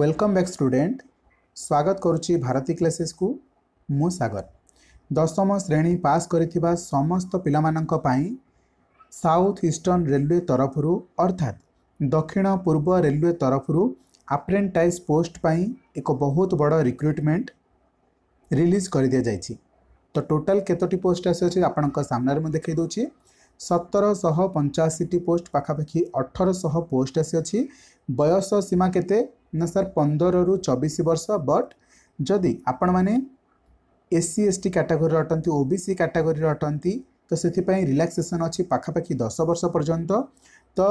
welcome back student ସ୍ୱାଗତ କରୁଛି ଭାରତୀ କ୍ଲାସେସ୍କୁ ମୁଁ ସାଗର ଦଶମ ଶ୍ରେଣୀ ପାସ୍ କରିଥିବା ସମସ୍ତ ପିଲାମାନଙ୍କ ପାଇଁ ସାଉଥ୍ ଇଷ୍ଟର୍ଣ୍ଣ ରେଲୱେ ତରଫରୁ ଅର୍ଥାତ୍ ଦକ୍ଷିଣ ପୂର୍ବ ରେଲୱେ ତରଫରୁ ଆପ୍ରେଣ୍ଟାଇଜ୍ ପୋଷ୍ଟ ପାଇଁ ଏକ ବହୁତ ବଡ଼ ରିକ୍ରୁଟମେଣ୍ଟ ରିଲିଜ୍ କରିଦିଆଯାଇଛି ତ ଟୋଟାଲ୍ କେତୋଟି ପୋଷ୍ଟ ଆସିଅଛି ଆପଣଙ୍କ ସାମ୍ନାରେ ମୁଁ ଦେଖାଇ ଦେଉଛି ସତରଶହ ପଞ୍ଚାଅଶୀଟି ପୋଷ୍ଟ ପାଖାପାଖି ଅଠରଶହ ପୋଷ୍ଟ ଆସିଅଛି ବୟସ ସୀମା କେତେ ନା ସାର୍ ପନ୍ଦରରୁ ଚବିଶ ବର୍ଷ ବଟ୍ ଯଦି ଆପଣମାନେ ଏସ୍ ସି ଏସ୍ ଟି କାଟାଗୋରୀରେ ଅଟନ୍ତି ଓ ବି ସି କାଟାଗୋରୀରେ ଅଟନ୍ତି ତ ସେଥିପାଇଁ ରିଲାକ୍ସେସନ୍ ଅଛି ପାଖାପାଖି ଦଶ ବର୍ଷ ପର୍ଯ୍ୟନ୍ତ ତ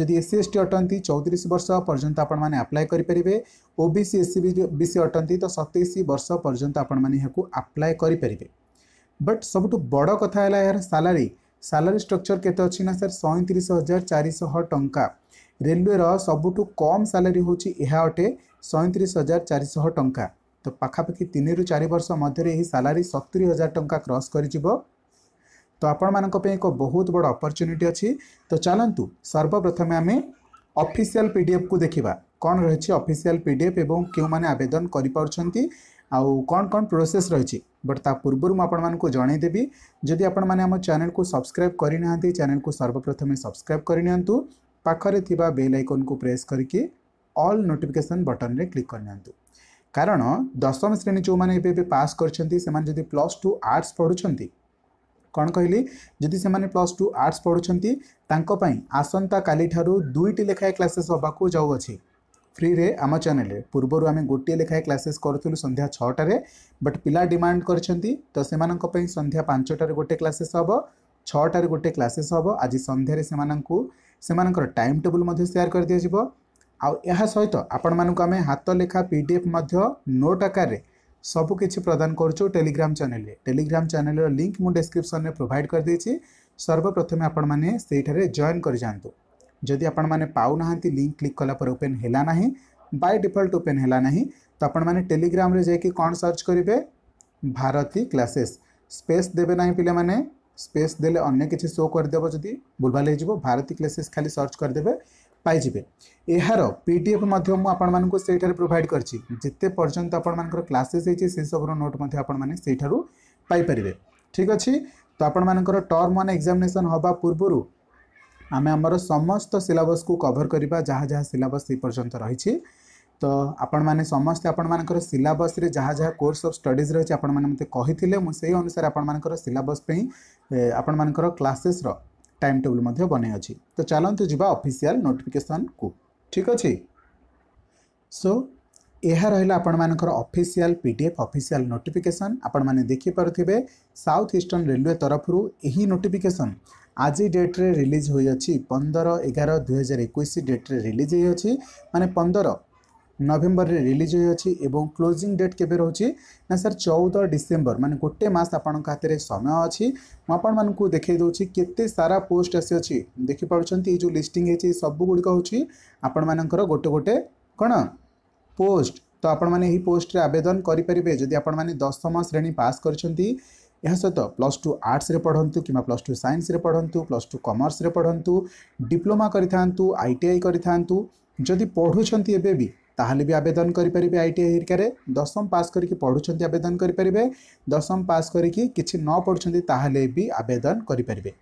ଯଦି ଏସ୍ ସି ଏସ୍ ଟି ଅଟନ୍ତି ଚଉତିରିଶ ବର୍ଷ ପର୍ଯ୍ୟନ୍ତ ଆପଣମାନେ ଆପ୍ଲାଏ କରିପାରିବେ O B C S C B C ଅଟନ୍ତି ତ ସତେଇଶ ବର୍ଷ ପର୍ଯ୍ୟନ୍ତ ଆପଣମାନେ ଏହାକୁ ଆପ୍ଲାଏ କରିପାରିବେ ବଟ୍ ସବୁଠୁ ବଡ଼ କଥା ହେଲା ଏହାର ସାଲାରୀ ସାଲାରୀ ଷ୍ଟ୍ରକ୍ଚର୍ କେତେ ଅଛି ନା ସାର୍ ସଇଁତିରିଶ ହଜାର ଚାରିଶହ ଟଙ୍କା ରେଲୱେର ସବୁଠୁ କମ୍ ସାଲାରୀ ହେଉଛି ଏହା ଅଟେ ସଇଁତିରିଶ ହଜାର ଚାରିଶହ ଟଙ୍କା ତ ପାଖାପାଖି ତିନିରୁ ଚାରି ବର୍ଷ ମଧ୍ୟରେ ଏହି ସାଲାରୀ ସତୁରି ହଜାର ଟଙ୍କା କ୍ରସ୍ କରିଯିବ ତ ଆପଣମାନଙ୍କ ପାଇଁ ଏକ ବହୁତ ବଡ଼ ଅପରଚ୍ୟୁନିଟି ଅଛି ତ ଚାଲନ୍ତୁ ସର୍ବପ୍ରଥମେ ଆମେ ଅଫିସିଆଲ୍ ପିଡ଼ିଏଫ୍କୁ ଦେଖିବା କ'ଣ ରହିଛି ଅଫିସିଆଲ୍ ପିଡ଼ିଏଫ୍ ଏବଂ କେଉଁମାନେ ଆବେଦନ କରିପାରୁଛନ୍ତି ଆଉ କ'ଣ କ'ଣ ପ୍ରୋସେସ୍ ରହିଛି ବଟ୍ ତା ପୂର୍ବରୁ ମୁଁ ଆପଣମାନଙ୍କୁ ଜଣାଇଦେବି ଯଦି ଆପଣମାନେ ଆମ ଚ୍ୟାନେଲ୍କୁ ସବସ୍କ୍ରାଇବ୍ କରିନାହାନ୍ତି ଚ୍ୟାନେଲ୍କୁ ସର୍ବପ୍ରଥମେ ସବସ୍କ୍ରାଇବ୍ କରିନିଅନ୍ତୁ ପାଖରେ ଥିବା ବେଲ୍ ଆଇକନ୍କୁ ପ୍ରେସ୍ କରିକି ଅଲ୍ ନୋଟିଫିକେସନ୍ ବଟନ୍ରେ କ୍ଲିକ୍ କରିନିଅନ୍ତୁ କାରଣ ଦଶମ ଶ୍ରେଣୀ ଯେଉଁମାନେ ଏବେ ଏବେ ପାସ୍ କରିଛନ୍ତି ସେମାନେ ଯଦି ପ୍ଲସ୍ ଟୁ ଆର୍ଟ୍ସ ପଢ଼ୁଛନ୍ତି କ'ଣ କହିଲି ଯଦି ସେମାନେ ପ୍ଲସ୍ ଟୁ ଆର୍ଟ୍ସ ପଢ଼ୁଛନ୍ତି ତାଙ୍କ ପାଇଁ ଆସନ୍ତାକାଲିଠାରୁ ଦୁଇଟି ଲେଖାଏଁ କ୍ଲାସେସ୍ ହେବାକୁ ଯାଉଅଛି ଫ୍ରିରେ ଆମ ଚ୍ୟାନେଲରେ ପୂର୍ବରୁ ଆମେ ଗୋଟିଏ ଲେଖାଏଁ କ୍ଲାସେସ୍ କରୁଥିଲୁ ସନ୍ଧ୍ୟା ଛଅଟାରେ ବଟ୍ ପିଲା ଡିମାଣ୍ଡ କରିଛନ୍ତି ତ ସେମାନଙ୍କ ପାଇଁ ସନ୍ଧ୍ୟା ପାଞ୍ଚଟାରେ ଗୋଟେ କ୍ଲାସେସ୍ ହେବ ଛଅଟାରେ ଗୋଟେ କ୍ଲାସେସ୍ ହେବ ଆଜି ସନ୍ଧ୍ୟାରେ ସେମାନଙ୍କୁ ସେମାନଙ୍କର ଟାଇମ୍ ଟେବୁଲ୍ ମଧ୍ୟ ସେୟାର କରିଦିଆଯିବ ଆଉ ଏହା ସହିତ ଆପଣମାନଙ୍କୁ ଆମେ ହାତଲେଖା ପି ଡି ଏଫ୍ ମଧ୍ୟ ନୋଟ୍ ଆକାରରେ ସବୁକିଛି ପ୍ରଦାନ କରୁଛୁ ଟେଲିଗ୍ରାମ ଚ୍ୟାନେଲରେ ଟେଲିଗ୍ରାମ ଚ୍ୟାନେଲର ଲିଙ୍କ୍ ମୁଁ ଡେସ୍କ୍ରିପ୍ସନରେ ପ୍ରୋଭାଇଡ଼ କରିଦେଇଛି ସର୍ବପ୍ରଥମେ ଆପଣମାନେ ସେଇଠାରେ ଜଏନ୍ କରିଯାଆନ୍ତୁ ଯଦି ଆପଣମାନେ ପାଉନାହାନ୍ତି ଲିଙ୍କ୍ କ୍ଲିକ୍ କଲା ପରେ ଓପେନ୍ ହେଲା ନାହିଁ ବାଇ ଡିଫଲ୍ଟ ଓପେନ୍ ହେଲା ନାହିଁ ତ ଆପଣମାନେ ଟେଲିଗ୍ରାମରେ ଯାଇକି କ'ଣ ସର୍ଚ୍ଚ କରିବେ ଭାରତୀ କ୍ଲାସେସ୍ ସ୍ପେସ୍ ଦେବେ ନାହିଁ ପିଲାମାନେ স্পেস দেলে অন্য কিছু শো করেদেব যদি ভুলভাল হয়ে ভারতী ক্লাসেস খালি সর্চ করেদেবে পাইবে এর পিডিএফ আপনার সেইটার প্রোভাইড করছি যেতে পর্যন্ত আপনার ক্লাসেস হয়েছে সেসবুর নোট আপনার সেইঠার পাইপারে ঠিক আছে তো আপনার টর্ম ওয়ান এক্সামিনেসন হওয়া পূর্বর আমি আমার সমস্ত সিলাবসক কভর করা যা যা সিলাবস এই পর্যন্ত রয়েছে ତ ଆପଣମାନେ ସମସ୍ତେ ଆପଣମାନଙ୍କର ସିଲାବସ୍ରେ ଯାହା ଯାହା କୋର୍ସ ଅଫ୍ ଷ୍ଟଡ଼ିଜ୍ ରହିଛି ଆପଣମାନେ ମୋତେ କହିଥିଲେ ମୁଁ ସେହି ଅନୁସାରେ ଆପଣମାନଙ୍କର ସିଲାବସ୍ ପାଇଁ ଆପଣମାନଙ୍କର କ୍ଲାସେସ୍ର ଟାଇମ୍ ଟେବୁଲ୍ ମଧ୍ୟ ବନେଇଅଛି ତ ଚାଲନ୍ତୁ ଯିବା ଅଫିସିଆଲ୍ ନୋଟିଫିକେସନ୍କୁ ଠିକ୍ ଅଛି ସୋ ଏହା ରହିଲା ଆପଣମାନଙ୍କର official P D F official notification ଆପଣମାନେ ଦେଖିପାରୁଥିବେ ସାଉଥ୍ ଇଷ୍ଟର୍ଣ୍ଣ ରେଲୱେ ତରଫରୁ ଏହି ନୋଟିଫିକେସନ୍ ଆଜି ଡେଟ୍ରେ ରିଲିଜ୍ ହୋଇଅଛି ପନ୍ଦର ଏଗାର ଦୁଇହଜାର ଏକୋଇଶ ଡେଟ୍ରେ ରିଲିଜ୍ ହୋଇଅଛି ମାନେ ପନ୍ଦର ନଭେମ୍ବରରେ ରିଲିଜ୍ ହୋଇଅଛି ଏବଂ କ୍ଲୋଜିଂ ଡେଟ୍ କେବେ ରହୁଛି ନା ସାର୍ ଚଉଦ ଡିସେମ୍ବର ମାନେ ଗୋଟେ ମାସ ଆପଣଙ୍କ ହାତରେ ସମୟ ଅଛି ମୁଁ ଆପଣମାନଙ୍କୁ ଦେଖାଇ ଦେଉଛି କେତେ ସାରା ପୋଷ୍ଟ ଆସିଅଛି ଦେଖିପାରୁଛନ୍ତି ଏଇ ଯେଉଁ ଲିଷ୍ଟିଂ ହେଇଛି ସବୁଗୁଡ଼ିକ ହେଉଛି ଆପଣମାନଙ୍କର ଗୋଟେ ଗୋଟେ କ'ଣ ପୋଷ୍ଟ ତ ଆପଣମାନେ ଏହି ପୋଷ୍ଟରେ ଆବେଦନ କରିପାରିବେ ଯଦି ଆପଣମାନେ ଦଶମ ଶ୍ରେଣୀ ପାସ୍ କରିଛନ୍ତି ଏହା ସହିତ ପ୍ଲସ୍ ଟୁ ଆର୍ଟ୍ସରେ ପଢ଼ନ୍ତୁ କିମ୍ବା ପ୍ଲସ୍ ଟୁ ସାଇନ୍ସରେ ପଢ଼ନ୍ତୁ ପ୍ଲସ୍ ଟୁ କମର୍ସରେ ପଢ଼ନ୍ତୁ ଡିପ୍ଲୋମା କରିଥାନ୍ତୁ ଆଇ ଟି ଆଇ କରିଥାନ୍ତୁ ଯଦି ପଢ଼ୁଛନ୍ତି ଏବେ ବି ତାହେଲେ ବି ଆବେଦନ କରିପାରିବେ ଆଇ ଟି ଆଇ ହେରିକାରେ ଦଶମ ପାସ୍ କରିକି ପଢ଼ୁଛନ୍ତି ଆବେଦନ କରିପାରିବେ ଦଶମ ପାସ୍ କରିକି କିଛି ନ ପଢ଼ୁଛନ୍ତି ତାହେଲେ ବି ଆବେଦନ କରିପାରିବେ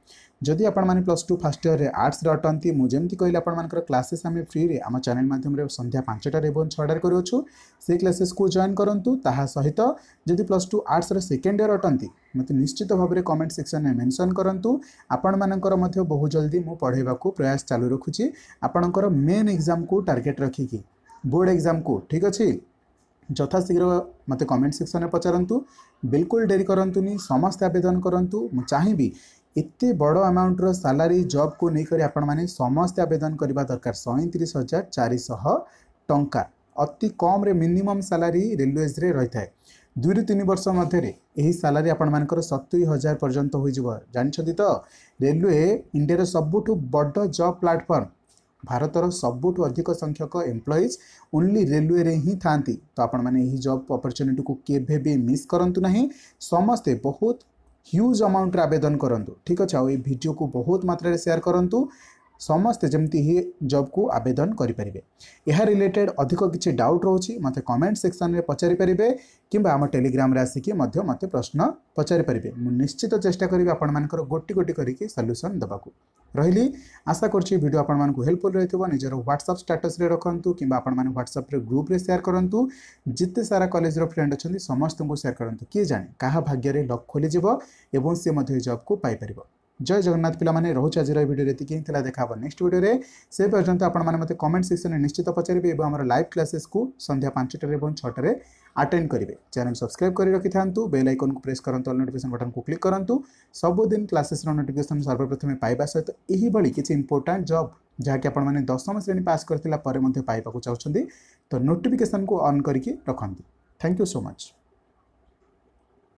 ଯଦି ଆପଣମାନେ ପ୍ଲସ୍ ଟୁ ଫାର୍ଷ୍ଟ ଇୟର୍ରେ ଆର୍ଟ୍ସରେ ଅଟନ୍ତି ମୁଁ ଯେମିତି କହିଲି ଆପଣମାନଙ୍କର କ୍ଲାସେସ୍ ଆମେ ଫ୍ରିରେ ଆମ ଚ୍ୟାନେଲ୍ ମାଧ୍ୟମରେ ସନ୍ଧ୍ୟା ପାଞ୍ଚଟାରେ ଏବଂ ଛଅଟାରେ କରୁଅଛୁ ସେଇ କ୍ଲାସେସ୍କୁ ଜଏନ୍ କରନ୍ତୁ ତାହା ସହିତ ଯଦି ପ୍ଲସ୍ ଟୁ ଆର୍ଟ୍ସର ସେକେଣ୍ଡ ଇୟର୍ ଅଟନ୍ତି ମୋତେ ନିଶ୍ଚିତ ଭାବରେ କମେଣ୍ଟ ସେକ୍ସନ୍ରେ ମେନ୍ସନ୍ କରନ୍ତୁ ଆପଣମାନଙ୍କର ମଧ୍ୟ ବହୁ ଜଲ୍ଦି ମୁଁ ପଢ଼ାଇବାକୁ ପ୍ରୟାସ ଚାଲୁ ରଖୁଛି ଆପଣଙ୍କର ମେନ୍ ଏକ୍ଜାମ୍କୁ ଟାର୍ଗେଟ୍ ରଖିକି ବୋର୍ଡ଼ ଏକ୍ଜାମ୍କୁ ଠିକ୍ ଅଛି ଯଥାଶୀଘ୍ର ମୋତେ କମେଣ୍ଟ ସେକ୍ସନ୍ରେ ପଚାରନ୍ତୁ ବିଲକୁଲ ଡେରି କରନ୍ତୁନି ସମସ୍ତେ ଆବେଦନ କରନ୍ତୁ ମୁଁ ଚାହିଁବି ଏତେ ବଡ଼ ଆମାଉଣ୍ଟର ସାଲାରୀ ଜବ୍କୁ ନେଇକରି ଆପଣମାନେ ସମସ୍ତେ ଆବେଦନ କରିବା ଦରକାର ସଇଁତିରିଶ ହଜାର ଚାରିଶହ ଟଙ୍କା ଅତି କମ୍ରେ ମିନିମମ୍ ସାଲାରୀ ରେଲୱେଜ୍ରେ ରହିଥାଏ ଦୁଇରୁ ତିନି ବର୍ଷ ମଧ୍ୟରେ ଏହି ସାଲାରୀ ଆପଣମାନଙ୍କର ସତୁରି ହଜାର ପର୍ଯ୍ୟନ୍ତ ହୋଇଯିବ ଜାଣିଛନ୍ତି ତ ରେଲୱେ ଇଣ୍ଡିଆର ସବୁଠୁ ବଡ଼ ଜବ୍ ପ୍ଲାଟଫର୍ମ ଭାରତର ସବୁଠୁ ଅଧିକ ସଂଖ୍ୟକ ଏମ୍ପ୍ଲୟିଜ୍ ଓନ୍ଲି ରେଲୱେରେ ହିଁ ଥାଆନ୍ତି ତ ଆପଣମାନେ ଏହି ଜବ୍ ଅପରଚ୍ୟୁନିଟିକୁ କେବେ ବି ମିସ୍ କରନ୍ତୁ ନାହିଁ ସମସ୍ତେ ବହୁତ ହ୍ୟୁଜ୍ ଆମାଉଣ୍ଟରେ ଆବେଦନ କରନ୍ତୁ ଠିକ୍ ଅଛି ଆଉ ଏ ଭିଡ଼ିଓକୁ ବହୁତ ମାତ୍ରାରେ ସେୟାର କରନ୍ତୁ ସମସ୍ତେ ଯେମିତି ଏହି ଜବ୍କୁ ଆବେଦନ କରିପାରିବେ ଏହା ରିଲେଟେଡ଼୍ ଅଧିକ କିଛି ଡାଉଟ୍ ରହୁଛି ମୋତେ କମେଣ୍ଟ ସେକ୍ସନ୍ରେ ପଚାରିପାରିବେ କିମ୍ବା ଆମ ଟେଲିଗ୍ରାମରେ ଆସିକି ମଧ୍ୟ ମୋତେ ପ୍ରଶ୍ନ ପଚାରିପାରିବେ ମୁଁ ନିଶ୍ଚିତ ଚେଷ୍ଟା କରିବି ଆପଣମାନଙ୍କର ଗୋଟି ଗୋଟି କରିକି ସଲ୍ୟୁସନ୍ ଦେବାକୁ ରହିଲି ଆଶା କରୁଛି ଭିଡ଼ିଓ ଆପଣମାନଙ୍କୁ ହେଲ୍ପଫୁଲ୍ ରହିଥିବ ନିଜର ହ୍ୱାଟ୍ସଆପ୍ ଷ୍ଟାଟସ୍ରେ ରଖନ୍ତୁ କିମ୍ବା ଆପଣମାନେ ହ୍ୱାଟ୍ସଆପ୍ରେ ଗ୍ରୁପ୍ରେ ସେୟାର କରନ୍ତୁ ଯେତେ ସାରା କଲେଜର ଫ୍ରେଣ୍ଡ ଅଛନ୍ତି ସମସ୍ତଙ୍କୁ ସେୟାର କରନ୍ତୁ କିଏ ଜାଣେ କାହା ଭାଗ୍ୟରେ ଲକ୍ ଖୋଲିଯିବ ଏବଂ ସେ ମଧ୍ୟ ଏ ଜବ୍କୁ ପାଇପାରିବ জয় জগন্নাথ পিলামানে রহুছি আজির ভিডিওরে এতিকি ହିଁ ଥିଲା ଦେଖା ହେବ ନେକ୍ସଟ ଭିଡ଼ିଓରେ ସେ ପର୍ଯ୍ୟନ୍ତ ଆପଣମାନେ ମୋତେ କମେଣ୍ଟ ସେକ୍ସନରେ ନିଶ୍ଚିତ ପଚାରିବେ ଏବଂ ଆମର ଲାଇଭ୍ କ୍ଲାସେସ୍କୁ ସନ୍ଧ୍ୟା ପାଞ୍ଚଟାରେ ଏବଂ ଛଅଟାରେ ଆଟେଣ୍ଡ କରିବେ ଚ୍ୟାନେଲ୍ ସବସ୍କ୍ରାଇବ୍ କରି ରଖିଥାନ୍ତୁ ବେଲ୍ ଆଇକନ୍କୁ ପ୍ରେସ୍ କରନ୍ତୁ ଅଲ୍ ନୋଟିଫିକେସନ୍ ବଟନ୍କୁ କ୍ଲିକ୍ କରନ୍ତୁ ସବୁଦିନ କ୍ଲାସେସ୍ର ନୋଟିଫିକେସନ୍ ସର୍ବପ୍ରଥମେ ପାଇବା ସହିତ ଏହିଭଳି କିଛି ଇମ୍ପୋର୍ଟାଣ୍ଟ ଜବ୍ ଯାହାକି ଆପଣମାନେ ଦଶମ ଶ୍ରେଣୀ ପାସ୍ କରିଥିଲା ପରେ ମଧ୍ୟ ପାଇବାକୁ ଚାହୁଁଛନ୍ତି ତ ନୋଟିଫିକେସନ୍କୁ ଅନ୍ କରିକି ରଖନ୍ତୁ ଥ୍ୟାଙ୍କ ୟୁ ସୋ ମଚ୍